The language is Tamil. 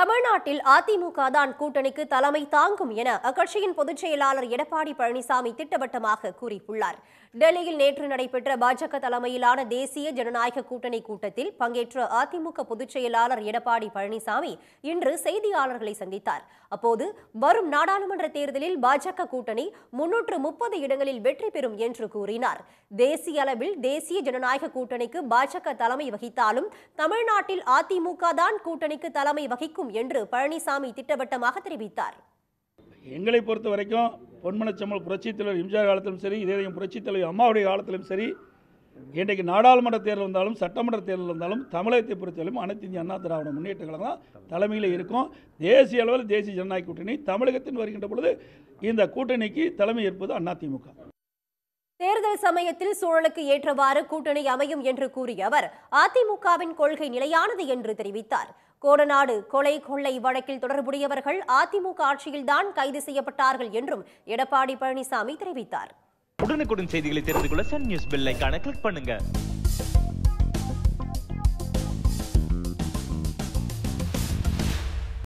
தமிழ்நாட்டில் அதிமுக தான் கூட்டணிக்கு தலைமை தாங்கும் என அக்கட்சியின் பொதுச் செயலாளர் எடப்பாடி பழனிசாமி திட்டவட்டமாக கூறியுள்ளார் டெல்லியில் நேற்று நடைபெற்ற பாஜக தலைமையிலான தேசிய ஜனநாயக கூட்டணி கூட்டத்தில் பங்கேற்ற அதிமுக பொதுச் செயலாளர் எடப்பாடி பழனிசாமி இன்று செய்தியாளர்களை சந்தித்தார் அப்போது வரும் நாடாளுமன்ற தேர்தலில் பாஜக கூட்டணி முன்னூற்று முப்பது இடங்களில் வெற்றி பெறும் என்று கூறினார் தேசிய அளவில் தேசிய ஜனநாயக கூட்டணிக்கு பாஜக தலைமை வகித்தாலும் தமிழ்நாட்டில் அதிமுக தான் கூட்டணிக்கு தலைமை வகிக்கும் என்று பழனிசாமி திட்டவட்டமாக தெரிவித்தார் எங்களை பொறுத்த வரைக்கும் பொன்மனச்சம்மல் புரட்சித் தலைவர் எம்ஜிஆர் காலத்திலும் சரி இதே புரட்சித் தலைவர் அம்மாவுடைய காலத்திலும் சரி இன்றைக்கு நாடாளுமன்ற தேர்தல் வந்தாலும் சட்டமன்ற தேர்தல் வந்தாலும் தமிழகத்தை பொறுத்தவரைக்கும் அனைத்து இந்திய அண்ணா திராவிட முன்னேற்ற கழகம் தலைமையில் இருக்கும் தேசிய அளவில் தேசிய ஜனநாயக கூட்டணி தமிழகத்தில் வருகின்ற பொழுது இந்த கூட்டணிக்கு தலைமை ஏற்பது அதிமுக தேர்தல் சமயத்தில் சூழலுக்கு ஏற்றவாறு கூட்டணி அமையும் என்று கூறிய அவர் அதிமுகவின் கொள்கை நிலையானது என்று தெரிவித்தார் கோடநாடு கொலை கொள்ளை வழக்கில் தொடர்புடையவர்கள் அதிமுக ஆட்சியில்தான் கைது செய்யப்பட்டார்கள் என்றும் எடப்பாடி பழனிசாமி தெரிவித்தார் உடனுக்குடன் செய்திகளை தெரிந்து கொள்ள சன் நியூஸ் கிளிக் பண்ணுங்க